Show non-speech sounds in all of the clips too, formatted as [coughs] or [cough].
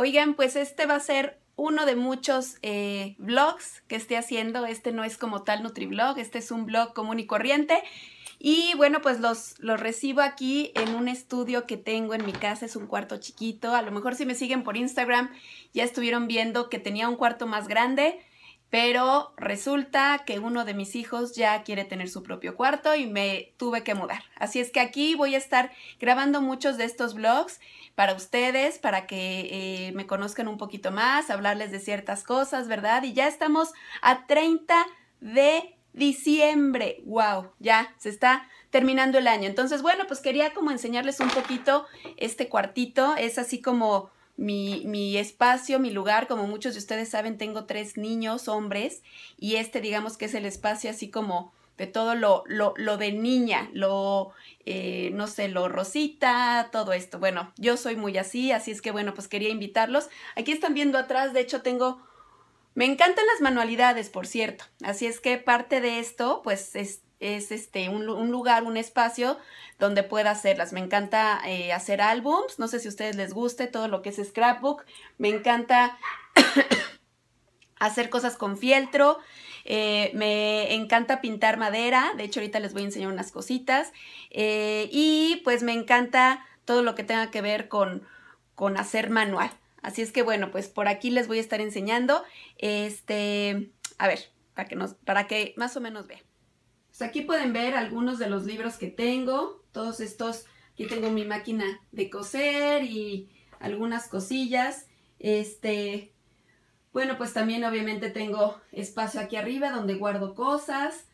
Oigan, pues este va a ser uno de muchos blogs eh, que esté haciendo. Este no es como tal NutriBlog, este es un blog común y corriente. Y bueno, pues los, los recibo aquí en un estudio que tengo en mi casa, es un cuarto chiquito. A lo mejor si me siguen por Instagram ya estuvieron viendo que tenía un cuarto más grande. Pero resulta que uno de mis hijos ya quiere tener su propio cuarto y me tuve que mudar. Así es que aquí voy a estar grabando muchos de estos vlogs para ustedes, para que eh, me conozcan un poquito más, hablarles de ciertas cosas, ¿verdad? Y ya estamos a 30 de diciembre. ¡Wow! Ya se está terminando el año. Entonces, bueno, pues quería como enseñarles un poquito este cuartito. Es así como mi, espacio, mi lugar. Como muchos de ustedes saben, tengo tres niños hombres y este digamos que es el espacio así como de todo lo, lo, de niña, lo, eh, no sé, lo rosita, todo esto. Bueno, yo soy muy así, así es que bueno, pues quería invitarlos. Aquí están viendo atrás, de hecho tengo... Me encantan las manualidades, por cierto. Así es que parte de esto, pues, es, es este, un, lugar, un espacio donde pueda hacerlas. Me encanta eh, hacer álbums, no sé si a ustedes les guste todo lo que es scrapbook, me encanta [coughs] hacer cosas con fieltro, eh, me encanta pintar madera, de hecho ahorita les voy a enseñar unas cositas, eh, y pues me encanta todo lo que tenga que ver con, con hacer manual. Así es que bueno, pues por aquí les voy a estar enseñando, este, a ver, para que, nos, para que más o menos vean aquí pueden ver algunos de los libros que tengo, todos estos, aquí tengo mi máquina de coser y algunas cosillas. Este, bueno, pues también obviamente tengo espacio aquí arriba donde guardo cosas,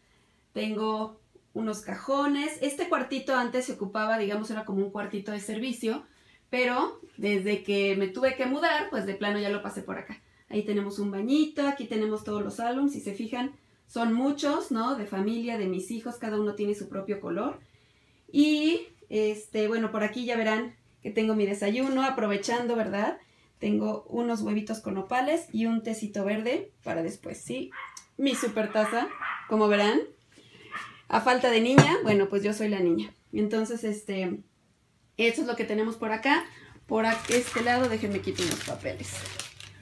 tengo unos cajones. Este cuartito antes se ocupaba, digamos, era como un cuartito de servicio, pero desde que me tuve que mudar, pues de plano ya lo pasé por acá. Ahí tenemos un bañito, aquí tenemos todos los álbumes, si se fijan, son muchos, ¿no? De familia, de mis hijos, cada uno tiene su propio color. Y, este, bueno, por aquí ya verán que tengo mi desayuno, aprovechando, ¿verdad? Tengo unos huevitos con opales y un tecito verde para después, ¿sí? Mi super taza, como verán. A falta de niña, bueno, pues yo soy la niña. Entonces, este, eso es lo que tenemos por acá. Por este lado, déjenme quitar los papeles.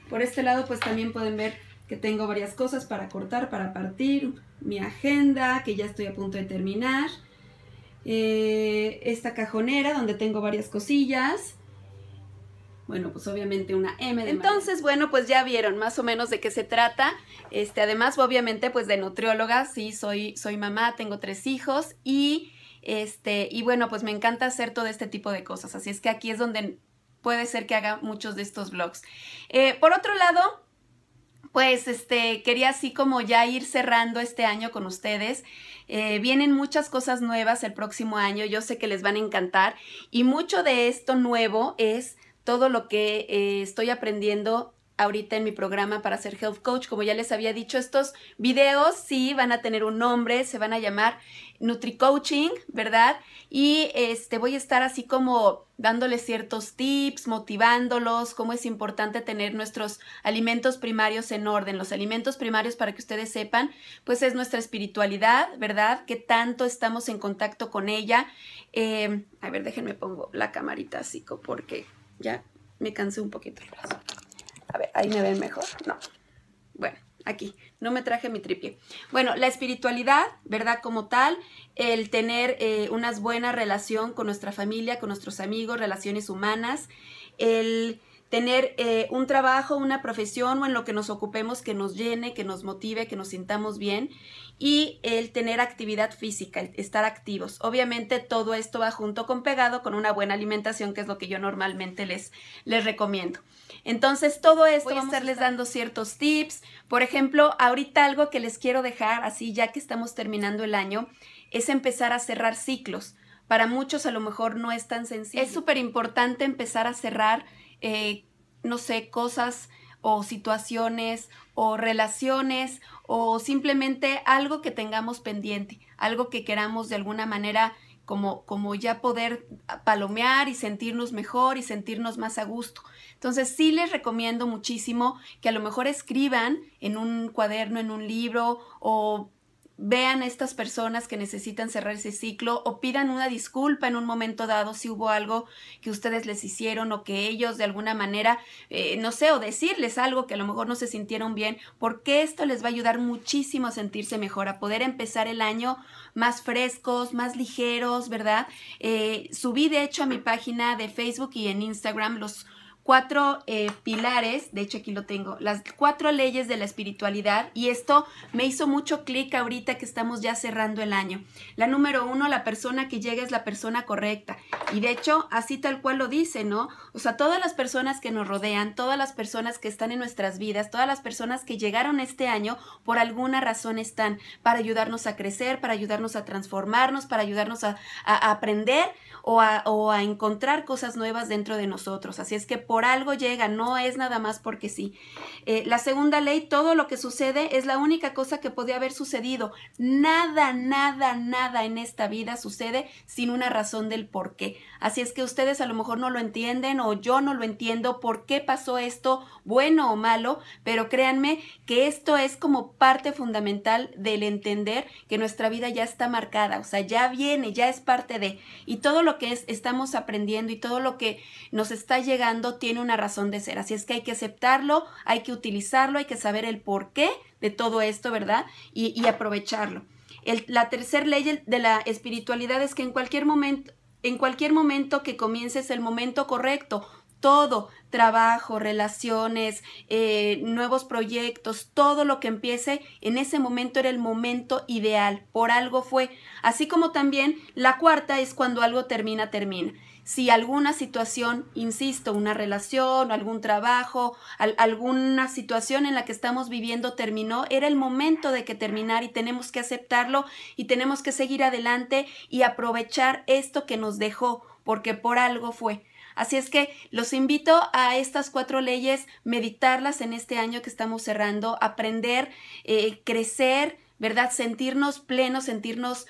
Por este lado, pues también pueden ver que tengo varias cosas para cortar, para partir, mi agenda, que ya estoy a punto de terminar, eh, esta cajonera donde tengo varias cosillas. Bueno, pues obviamente una M de Entonces, bueno, pues ya vieron más o menos de qué se trata. Este, además, obviamente, pues de nutrióloga, sí, soy, soy mamá, tengo tres hijos y este, y bueno, pues me encanta hacer todo este tipo de cosas. Así es que aquí es donde puede ser que haga muchos de estos vlogs. Eh, por otro lado, pues este, quería así como ya ir cerrando este año con ustedes. Eh, vienen muchas cosas nuevas el próximo año, yo sé que les van a encantar y mucho de esto nuevo es todo lo que eh, estoy aprendiendo ahorita en mi programa para ser health coach. Como ya les había dicho, estos videos sí van a tener un nombre, se van a llamar Nutri-Coaching, ¿verdad? Y este voy a estar así como dándoles ciertos tips, motivándolos, cómo es importante tener nuestros alimentos primarios en orden. Los alimentos primarios, para que ustedes sepan, pues es nuestra espiritualidad, ¿verdad? Que tanto estamos en contacto con ella. Eh, a ver, déjenme pongo la camarita así porque ya me cansé un poquito el brazo. A ver, ahí me ven mejor. No. Bueno, aquí. No me traje mi tripie. Bueno, la espiritualidad, ¿verdad? Como tal, el tener eh, una buena relación con nuestra familia, con nuestros amigos, relaciones humanas, el tener eh, un trabajo, una profesión o en lo que nos ocupemos que nos llene, que nos motive, que nos sintamos bien y el tener actividad física, estar activos. Obviamente todo esto va junto con pegado con una buena alimentación, que es lo que yo normalmente les, les recomiendo. Entonces todo esto vamos a estarles dando ciertos tips. Por ejemplo, ahorita algo que les quiero dejar, así ya que estamos terminando el año, es empezar a cerrar ciclos. Para muchos a lo mejor no es tan sencillo. Es súper importante empezar a cerrar eh, no sé, cosas o situaciones o relaciones o simplemente algo que tengamos pendiente, algo que queramos de alguna manera como, como ya poder palomear y sentirnos mejor y sentirnos más a gusto. Entonces sí les recomiendo muchísimo que a lo mejor escriban en un cuaderno, en un libro o vean a estas personas que necesitan cerrar ese ciclo o pidan una disculpa en un momento dado si hubo algo que ustedes les hicieron o que ellos de alguna manera, eh, no sé, o decirles algo que a lo mejor no se sintieron bien, porque esto les va a ayudar muchísimo a sentirse mejor, a poder empezar el año más frescos, más ligeros, ¿verdad? Eh, subí de hecho a mi página de Facebook y en Instagram los cuatro eh, pilares, de hecho aquí lo tengo, las cuatro leyes de la espiritualidad y esto me hizo mucho clic ahorita que estamos ya cerrando el año. La número uno, la persona que llega es la persona correcta y de hecho así tal cual lo dice, ¿no? O sea, todas las personas que nos rodean, todas las personas que están en nuestras vidas, todas las personas que llegaron este año por alguna razón están para ayudarnos a crecer, para ayudarnos a transformarnos, para ayudarnos a, aprender o a, o a encontrar cosas nuevas dentro de nosotros. Así es que pues, por algo llega, no es nada más porque sí. Eh, la segunda ley, todo lo que sucede es la única cosa que podía haber sucedido. Nada, nada, nada en esta vida sucede sin una razón del por qué. Así es que ustedes a lo mejor no lo entienden o yo no lo entiendo por qué pasó esto, bueno o malo, pero créanme que esto es como parte fundamental del entender que nuestra vida ya está marcada, o sea, ya viene, ya es parte de. Y todo lo que es, estamos aprendiendo y todo lo que nos está llegando tiene una razón de ser. Así es que hay que aceptarlo, hay que utilizarlo, hay que saber el porqué de todo esto, ¿verdad? Y, aprovecharlo. la tercera ley de la espiritualidad es que en cualquier momento, en cualquier momento que comiences el momento correcto, todo, trabajo, relaciones, eh, nuevos proyectos, todo lo que empiece en ese momento era el momento ideal, por algo fue. Así como también la cuarta es cuando algo termina, termina si alguna situación, insisto, una relación, algún trabajo, alguna situación en la que estamos viviendo terminó, era el momento de que terminar y tenemos que aceptarlo y tenemos que seguir adelante y aprovechar esto que nos dejó, porque por algo fue. Así es que los invito a estas cuatro leyes, meditarlas en este año que estamos cerrando, aprender, eh, crecer, ¿verdad? Sentirnos plenos, sentirnos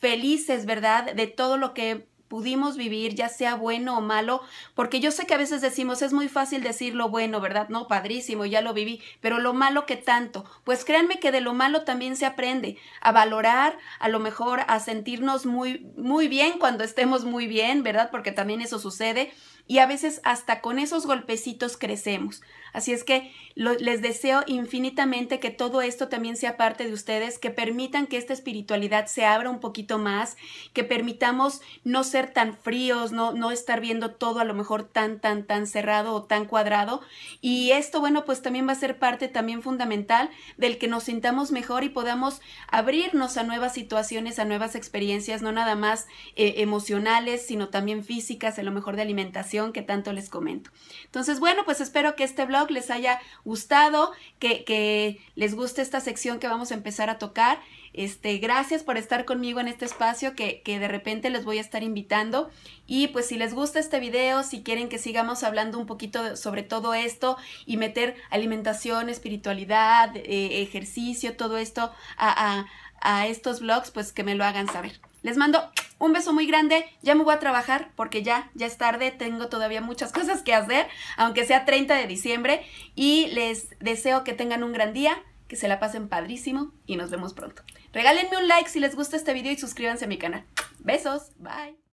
felices, ¿verdad? De todo lo que pudimos vivir, ya sea bueno o malo, porque yo sé que a veces decimos, es muy fácil decir lo bueno, ¿verdad? No, padrísimo, ya lo viví, pero lo malo que tanto, pues créanme que de lo malo también se aprende a valorar, a lo mejor a sentirnos muy, muy bien cuando estemos muy bien, ¿verdad? Porque también eso sucede y a veces hasta con esos golpecitos crecemos. Así es que les deseo infinitamente que todo esto también sea parte de ustedes, que permitan que esta espiritualidad se abra un poquito más, que permitamos no ser tan fríos, no, estar viendo todo a lo mejor tan, tan, tan cerrado o tan cuadrado. Y esto, bueno, pues también va a ser parte también fundamental del que nos sintamos mejor y podamos abrirnos a nuevas situaciones, a nuevas experiencias, no nada más eh, emocionales, sino también físicas, a lo mejor de alimentación que tanto les comento. Entonces, bueno, pues espero que este blog les haya gustado, que, les guste esta sección que vamos a empezar a tocar. Este, gracias por estar conmigo en este espacio que, que, de repente les voy a estar invitando. Y pues si les gusta este video, si quieren que sigamos hablando un poquito sobre todo esto y meter alimentación, espiritualidad, eh, ejercicio, todo esto a, a, a estos vlogs, pues que me lo hagan saber. Les mando un beso muy grande. Ya me voy a trabajar porque ya, ya es tarde. Tengo todavía muchas [laughs] cosas que hacer, aunque sea 30 de diciembre. Y les deseo que tengan un gran día, que se la pasen padrísimo y nos vemos pronto. Regálenme un like si les gusta este video y suscríbanse a mi canal. Besos. Bye.